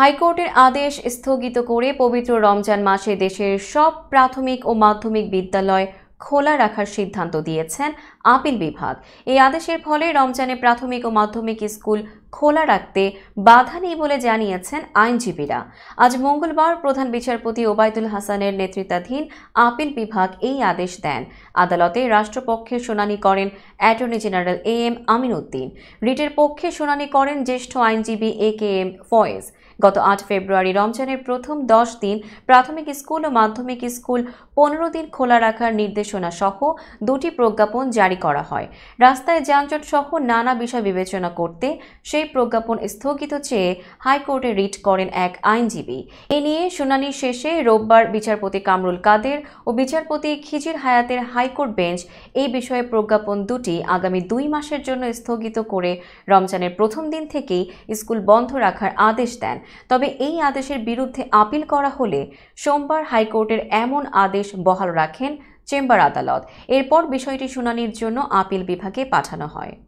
হাইকোর্টের আদেশ স্থগিত করে পবিত্র রমজান মাসে দেশের সব প্রাথমিক ও মাধ্যমিক বিদ্যালয় খোলা রাখার সিদ্ধান্ত দিয়েছেন আপিল বিভাগ এই আদেশের ফলে রমজানে প্রাথমিক ও মাধ্যমিক স্কুল খোলা রাখতে বাধা নেই বলে জানিয়েছেন আইনজীবীরা আজ মঙ্গলবার প্রধান বিচারপতি ওবায়দুল হাসানের নেতৃত্বাধীন আপিল বিভাগ এই আদেশ দেন আদালতে রাষ্ট্রপক্ষের শুনানি করেন attorney general A M Amin Uddin রিটের পক্ষে শুনানি করেন জ্যেষ্ঠ আইনজীবী এ কে এম ফয়েজ গত আট ফেব্রুয়ারি রমজানের প্রথম দশ দিন প্রাথমিক স্কুল ও মাধ্যমিক স্কুল পনেরো দিন খোলা রাখার নির্দেশনা সহ দুটি প্রজ্ঞাপন জারি করা হয় রাস্তায় যানজট সহ নানা বিষয় বিবেচনা করতে সে সেই প্রজ্ঞাপন স্থগিত চেয়ে হাইকোর্টে রিট করেন এক আইনজীবী এ নিয়ে শুনানি শেষে রোববার বিচারপতি কামরুল কাদের ও বিচারপতি খিজির হায়াতের হাইকোর্ট বেঞ্চ এই বিষয়ে প্রজ্ঞাপন দুটি আগামী দুই মাসের জন্য স্থগিত করে রমজানের প্রথম দিন থেকেই স্কুল বন্ধ রাখার আদেশ দেন তবে এই আদেশের বিরুদ্ধে আপিল করা হলে সোমবার হাইকোর্টের এমন আদেশ বহাল রাখেন চেম্বার আদালত এরপর বিষয়টি শুনানির জন্য আপিল বিভাগে পাঠানো হয়